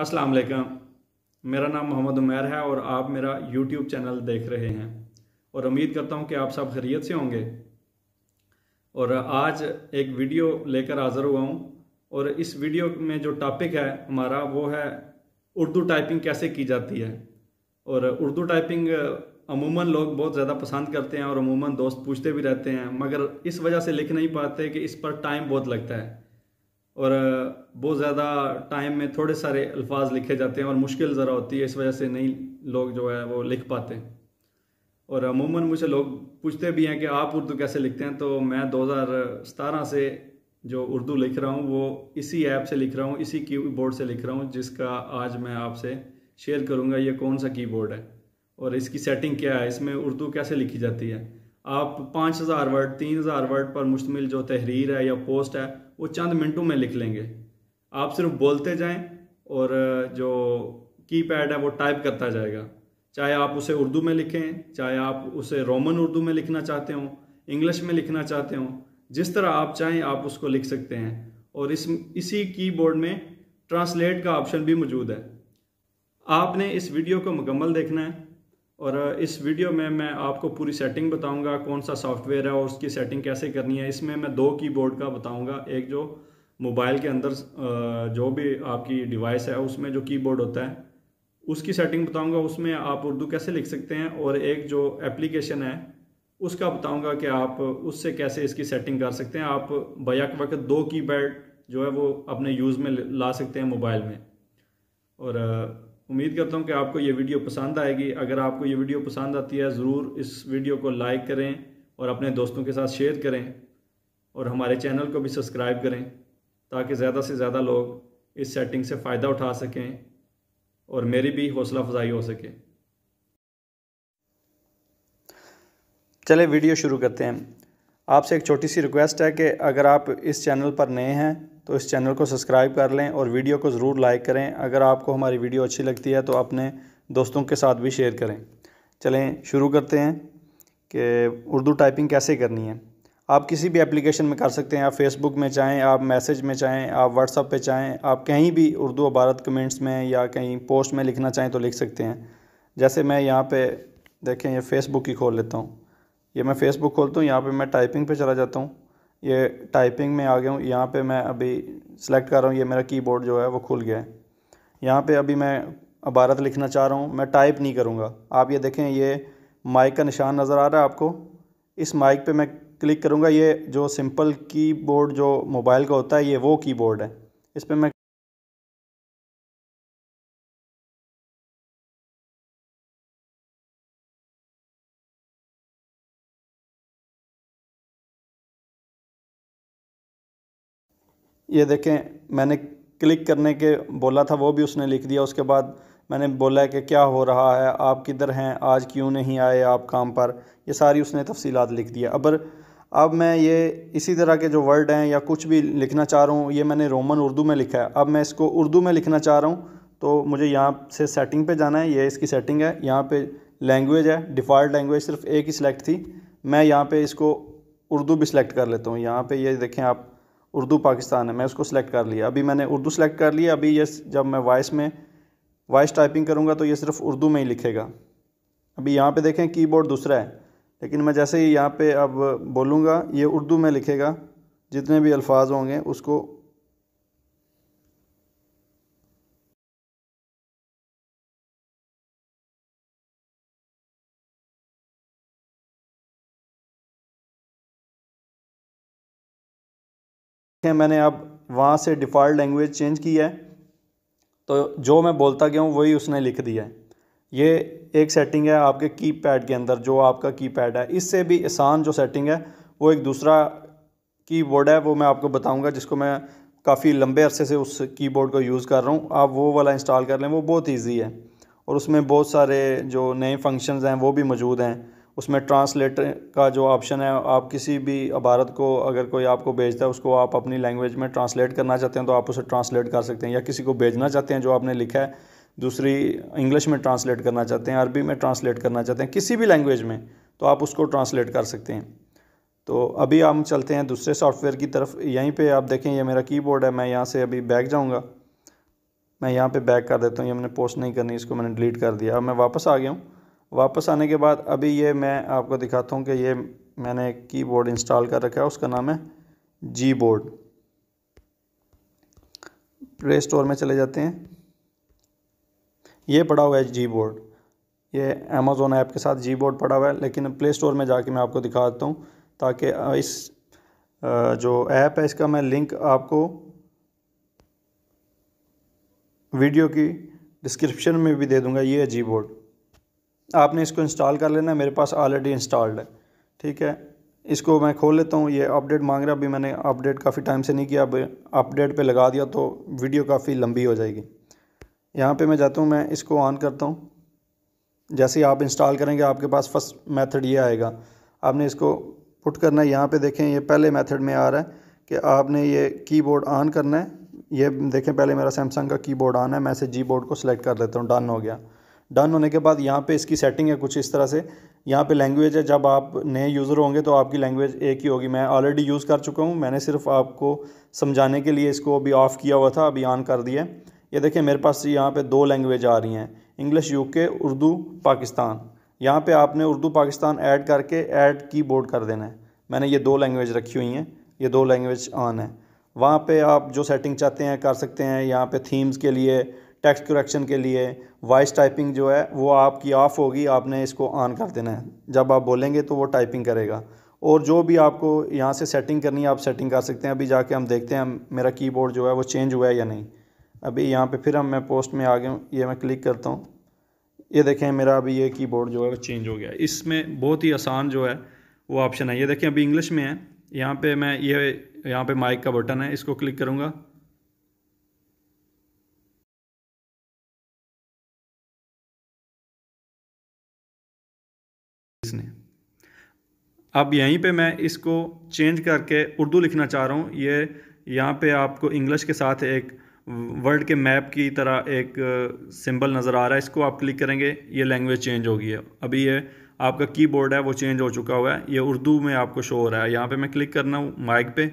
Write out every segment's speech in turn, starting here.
अस्सलाम वालेकुम मेरा नाम मोहम्मद उमैर है और आप मेरा यूट्यूब चैनल देख रहे हैं और उम्मीद करता हूँ कि आप सब खैरियत से होंगे और आज एक वीडियो लेकर हाजिर हुआ हूँ और इस वीडियो में जो टॉपिक है हमारा वो है उर्दू टाइपिंग कैसे की जाती है और उर्दू टाइपिंग अमूमन लोग बहुत ज़्यादा पसंद करते हैं और अमूमन दोस्त पूछते भी रहते हैं मगर इस वजह से लिख नहीं पाते कि इस पर टाइम बहुत लगता है और बहुत ज़्यादा टाइम में थोड़े सारे अल्फाज लिखे जाते हैं और मुश्किल ज़रा होती है इस वजह से नहीं लोग जो है वो लिख पाते हैं और अमूमन मुझे लोग पूछते भी हैं कि आप उर्दू कैसे लिखते हैं तो मैं 2017 से जो उर्दू लिख रहा हूँ वो इसी ऐप से लिख रहा हूँ इसी कीबोर्ड से लिख रहा हूँ जिसका आज मैं आपसे शेयर करूँगा ये कौन सा कीबोर्ड है और इसकी सेटिंग क्या है इसमें उर्दू कैसे लिखी जाती है आप पाँच हज़ार वर्ड तीन हज़ार वर्ड पर मुश्तमिल जो तहरीर है या पोस्ट है वो चंद मिनटों में लिख लेंगे आप सिर्फ बोलते जाएं और जो की पैड है वो टाइप करता जाएगा चाहे आप उसे उर्दू में लिखें चाहे आप उसे रोमन उर्दू में लिखना चाहते हो इंग्लिश में लिखना चाहते हों जिस तरह आप चाहें आप उसको लिख सकते हैं और इस इसी कीबोर्ड में ट्रांसलेट का ऑप्शन भी मौजूद है आपने इस वीडियो को मुकम्मल देखना है और इस वीडियो में मैं आपको पूरी सेटिंग बताऊंगा कौन सा सॉफ्टवेयर है और उसकी सेटिंग कैसे करनी है इसमें मैं दो कीबोर्ड का बताऊंगा एक जो मोबाइल के अंदर जो भी आपकी डिवाइस है उसमें जो कीबोर्ड होता है उसकी सेटिंग बताऊंगा उसमें आप उर्दू कैसे लिख सकते हैं और एक जो एप्लीकेशन है उसका बताऊँगा कि आप उससे कैसे इसकी सेटिंग कर सकते हैं आप बैक वक्त दो की जो है वो अपने यूज़ में ला सकते हैं मोबाइल में और उम्मीद करता हूँ कि आपको ये वीडियो पसंद आएगी अगर आपको ये वीडियो पसंद आती है ज़रूर इस वीडियो को लाइक करें और अपने दोस्तों के साथ शेयर करें और हमारे चैनल को भी सब्सक्राइब करें ताकि ज़्यादा से ज़्यादा लोग इस सेटिंग से फ़ायदा उठा सकें और मेरी भी हौसला अफजाई हो सके चले वीडियो शुरू करते हैं आपसे एक छोटी सी रिक्वेस्ट है कि अगर आप इस चैनल पर नए हैं तो इस चैनल को सब्सक्राइब कर लें और वीडियो को ज़रूर लाइक करें अगर आपको हमारी वीडियो अच्छी लगती है तो अपने दोस्तों के साथ भी शेयर करें चलें शुरू करते हैं कि उर्दू टाइपिंग कैसे करनी है आप किसी भी एप्लीकेशन में कर सकते हैं आप फेसबुक में चाहें आप मैसेज में चाहें आप व्हाट्सअप पे चाहें आप कहीं भी उर्दू अबारत कमेंट्स में या कहीं पोस्ट में लिखना चाहें तो लिख सकते हैं जैसे मैं यहाँ पे देखें ये फेसबुक ही खोल लेता हूँ ये मैं फेसबुक खोलता हूँ यहाँ पे मैं टाइपिंग पे चला जाता हूँ ये टाइपिंग में आ गया हूँ यहाँ पे मैं अभी सेलेक्ट कर रहा हूँ ये मेरा कीबोर्ड जो है वो खुल गया है यहाँ पे अभी मैं अबारत लिखना चाह रहा हूँ मैं टाइप नहीं करूँगा आप ये देखें ये माइक का निशान नज़र आ रहा है आपको इस माइक पे मैं क्लिक करूँगा ये जो सिंपल कीबोर्ड जो मोबाइल का होता है ये वो कीबोर्ड है इस पर मैं ये देखें मैंने क्लिक करने के बोला था वो भी उसने लिख दिया उसके बाद मैंने बोला है कि क्या हो रहा है आप किधर हैं आज क्यों नहीं आए आप काम पर ये सारी उसने तफसीलात लिख दिया अब अब मैं ये इसी तरह के जो वर्ड हैं या कुछ भी लिखना चाह रहा हूँ ये मैंने रोमन उर्दू में लिखा है अब मैं इसको उर्दू में लिखना चाह रहा हूँ तो मुझे यहाँ से सेटिंग पे जाना है ये इसकी सेटिंग है यहाँ पे लैंग्वेज है डिफ़ॉल्ट लैंग्वेज सिर्फ एक ही सिलेक्ट थी मैं यहाँ पे इसको उर्दू भी सिलेक्ट कर लेता हूँ यहाँ पे ये देखें आप उर्दू पाकिस्तान है मैं उसको सिलेक्ट कर लिया अभी मैंने उर्दू सेलेक्ट कर लिया अभी ये जब मैं वॉइस में वॉइस टाइपिंग करूँगा तो ये सिर्फ उर्दू में ही लिखेगा अभी यहाँ पे देखें कीबोर्ड दूसरा है लेकिन मैं जैसे ही यहाँ पे अब बोलूँगा ये उर्दू में लिखेगा जितने भी अल्फाज होंगे उसको देखें मैंने अब वहाँ से डिफ़ॉल्ट लैंग्वेज चेंज की है तो जो मैं बोलता गया हूँ वही उसने लिख दिया है ये एक सेटिंग है आपके की पैड के अंदर जो आपका की पैड है इससे भी आसान जो सेटिंग है वो एक दूसरा कीबोर्ड है वो मैं आपको बताऊंगा जिसको मैं काफ़ी लंबे अरसे से उस कीबोर्ड को यूज़ कर रहा हूँ आप वो वाला इंस्टॉल कर लें वो बहुत ईजी है और उसमें बहुत सारे जो नए फंक्शनज़ हैं वो भी मौजूद हैं उसमें ट्रांसलेटर का जो ऑप्शन है आप किसी भी भारत को अगर कोई आपको भेजता है उसको आप अपनी लैंग्वेज में ट्रांसलेट करना चाहते हैं तो आप उसे ट्रांसलेट कर सकते हैं या किसी को भेजना चाहते हैं जो आपने लिखा है दूसरी इंग्लिश में ट्रांसलेट करना चाहते हैं अरबी में ट्रांसलेट करना चाहते हैं किसी भी लैंग्वेज में तो आप उसको ट्रांसलेट कर सकते हैं तो अभी हम चलते हैं दूसरे सॉफ्टवेयर की तरफ यहीं पे आप देखें ये मेरा कीबोर्ड है मैं यहाँ से अभी बैक जाऊँगा मैं यहाँ पे बैक कर देता हूँ ये मैंने पोस्ट नहीं करनी इसको मैंने डिलीट कर दिया अब मैं वापस आ गया हूँ वापस आने के बाद अभी ये मैं आपको दिखाता हूँ कि ये मैंने कीबोर्ड इंस्टॉल कर रखा है उसका नाम है जी बोर्ड प्ले स्टोर में चले जाते हैं ये पड़ा हुआ है जी बोर्ड ये अमेज़ोन ऐप के साथ जी बोर्ड पड़ा हुआ है लेकिन प्ले स्टोर में जाके मैं आपको दिखा देता हूँ ताकि इस जो ऐप है इसका मैं लिंक आपको वीडियो की डिस्क्रिप्शन में भी दे दूँगा ये है जी बोर्ड आपने इसको इंस्टॉल कर लेना मेरे पास ऑलरेडी इंस्टॉल्ड है ठीक है इसको मैं खोल लेता हूँ ये अपडेट मांग रहा अभी मैंने अपडेट काफ़ी टाइम से नहीं किया अब अपडेट पे लगा दिया तो वीडियो काफ़ी लंबी हो जाएगी यहाँ पे मैं जाता हूँ मैं इसको ऑन करता हूँ जैसे ही आप इंस्टॉल करेंगे आपके पास फर्स्ट मेथड ये आएगा आपने इसको पुट करना है यहाँ पे देखें ये पहले मेथड में आ रहा है कि आपने ये कीबोर्ड ऑन करना है ये देखें पहले मेरा सैमसंग का कीबोर्ड ऑन है मैं इसे जी बोर्ड को सिलेक्ट कर लेता हूँ डन हो गया डन होने के बाद यहाँ पे इसकी सेटिंग है कुछ इस तरह से यहाँ पे लैंग्वेज है जब आप नए यूज़र होंगे तो आपकी लैंग्वेज एक ही होगी मैं ऑलरेडी यूज़ कर चुका हूँ मैंने सिर्फ आपको समझाने के लिए इसको अभी ऑफ़ किया हुआ था अभी ऑन कर दिया ये देखिए मेरे पास यहाँ पर दो लैंग्वेज आ रही हैं इंग्लिश यू उर्दू पाकिस्तान यहाँ पर आपने उर्दू पाकिस्तान ऐड करके ऐड की कर देना है मैंने ये दो लैंग्वेज रखी हुई हैं ये दो लैंग्वेज ऑन है वहाँ पे आप जो सेटिंग चाहते हैं कर सकते हैं यहाँ पे थीम्स के लिए टेक्स्ट करेक्शन के लिए वॉइस टाइपिंग जो है वो आपकी ऑफ़ होगी आपने इसको ऑन कर देना है जब आप बोलेंगे तो वो टाइपिंग करेगा और जो भी आपको यहाँ से सेटिंग करनी है आप सेटिंग कर सकते हैं अभी जाके हम देखते हैं मेरा कीबोर्ड जो है वो चेंज हुआ है या नहीं अभी यहाँ पे फिर हम मैं पोस्ट में आ गया ये मैं क्लिक करता हूँ ये देखें मेरा अभी ये कीबोर्ड जो है वो चेंज हो गया इसमें बहुत ही आसान जो है वो ऑप्शन है ये देखें अभी इंग्लिश में है यहाँ पर मैं ये यहाँ पर माइक का बटन है इसको क्लिक करूँगा इसने अब यहीं पे मैं इसको चेंज करके उर्दू लिखना चाह रहा हूँ ये यहाँ पे आपको इंग्लिश के साथ एक वर्ल्ड के मैप की तरह एक सिंबल नज़र आ रहा है इसको आप क्लिक करेंगे ये लैंग्वेज चेंज होगी है अभी ये आपका कीबोर्ड है वो चेंज हो चुका हुआ है ये उर्दू में आपको शो हो रहा है यहाँ पे मैं क्लिक करना हूँ माइक पे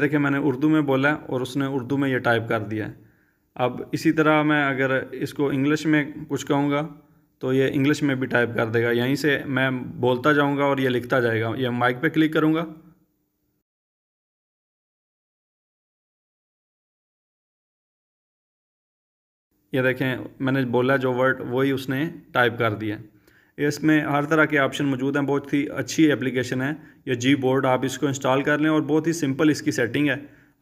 देखिए मैंने उर्दू में बोला और उसने उर्दू में ये टाइप कर दिया अब इसी तरह मैं अगर इसको इंग्लिश में कुछ कहूँगा तो ये इंग्लिश में भी टाइप कर देगा यहीं से मैं बोलता जाऊँगा और ये लिखता जाएगा ये माइक पे क्लिक करूँगा ये देखें मैंने बोला जो वर्ड वही उसने टाइप कर दिया इसमें हर तरह के ऑप्शन मौजूद हैं बहुत ही अच्छी एप्लीकेशन है या जी बोर्ड आप इसको इंस्टॉल कर लें और बहुत ही सिंपल इसकी सेटिंग है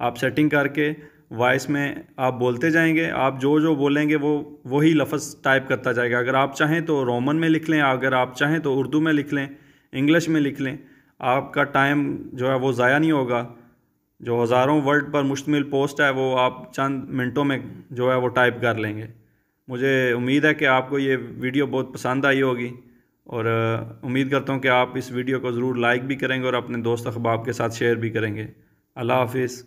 आप सेटिंग करके वॉइस में आप बोलते जाएंगे आप जो जो बोलेंगे वो वही लफ्ज़ टाइप करता जाएगा अगर आप चाहें तो रोमन में लिख लें अगर आप चाहें तो उर्दू में लिख लें इंग्लिश में लिख लें आपका टाइम जो है वो ज़ाया नहीं होगा जो हज़ारों वर्ड पर मुश्तमिल पोस्ट है वो आप चंद मिनटों में जो है वो टाइप कर लेंगे मुझे उम्मीद है कि आपको ये वीडियो बहुत पसंद आई होगी और उम्मीद करता हूँ कि आप इस वीडियो को ज़रूर लाइक भी करेंगे और अपने दोस्त अखबाब के साथ शेयर भी करेंगे अल्लाह हाफिज़